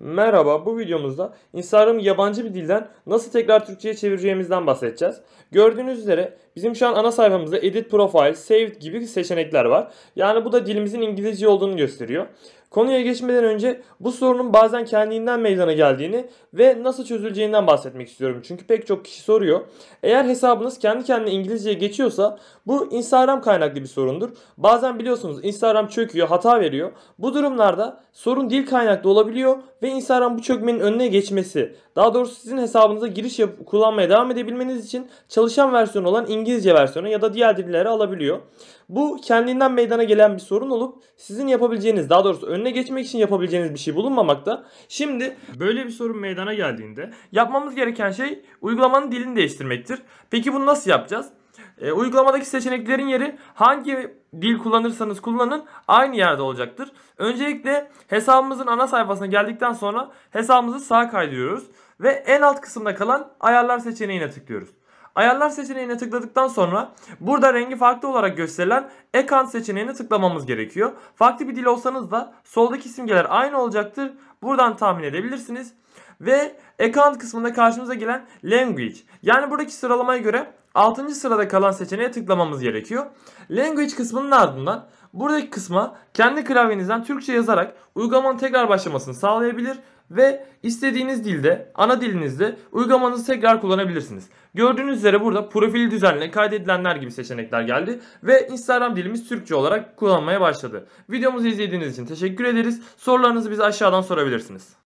Merhaba, bu videomuzda Instagram'ı yabancı bir dilden nasıl tekrar Türkçe'ye çevireceğimizden bahsedeceğiz. Gördüğünüz üzere bizim şu an ana sayfamızda Edit Profile, Save gibi seçenekler var. Yani bu da dilimizin İngilizce olduğunu gösteriyor. Konuya geçmeden önce bu sorunun bazen kendinden meydana geldiğini ve nasıl çözüleceğinden bahsetmek istiyorum. Çünkü pek çok kişi soruyor. Eğer hesabınız kendi kendine İngilizceye geçiyorsa bu Instagram kaynaklı bir sorundur. Bazen biliyorsunuz Instagram çöküyor, hata veriyor. Bu durumlarda sorun dil kaynaklı olabiliyor ve Instagram bu çökmenin önüne geçmesi, daha doğrusu sizin hesabınıza giriş yap kullanmaya devam edebilmeniz için çalışan versiyonu olan İngilizce versiyonu ya da diğer dilleri alabiliyor. Bu kendinden meydana gelen bir sorun olup sizin yapabileceğiniz, daha doğrusu ön önüne geçmek için yapabileceğiniz bir şey bulunmamakta. Şimdi böyle bir sorun meydana geldiğinde yapmamız gereken şey uygulamanın dilini değiştirmektir. Peki bunu nasıl yapacağız? E, uygulamadaki seçeneklerin yeri hangi dil kullanırsanız kullanın aynı yerde olacaktır. Öncelikle hesabımızın ana sayfasına geldikten sonra hesabımızı sağ kaydırıyoruz ve en alt kısımda kalan ayarlar seçeneğine tıklıyoruz. Ayarlar seçeneğine tıkladıktan sonra burada rengi farklı olarak gösterilen Ekran seçeneğine tıklamamız gerekiyor. Farklı bir dil olsanız da soldaki simgeler aynı olacaktır. Buradan tahmin edebilirsiniz. Ve Ekran kısmında karşımıza gelen Language. Yani buradaki sıralamaya göre 6. sırada kalan seçeneğe tıklamamız gerekiyor. Language kısmının ardından buradaki kısma kendi klavyenizden Türkçe yazarak uygulamanın tekrar başlamasını sağlayabilir ve istediğiniz dilde, ana dilinizde uygulamanızı tekrar kullanabilirsiniz. Gördüğünüz üzere burada profili düzenle, kaydedilenler gibi seçenekler geldi ve Instagram dilimiz Türkçe olarak kullanmaya başladı. Videomuzu izlediğiniz için teşekkür ederiz. Sorularınızı bize aşağıdan sorabilirsiniz.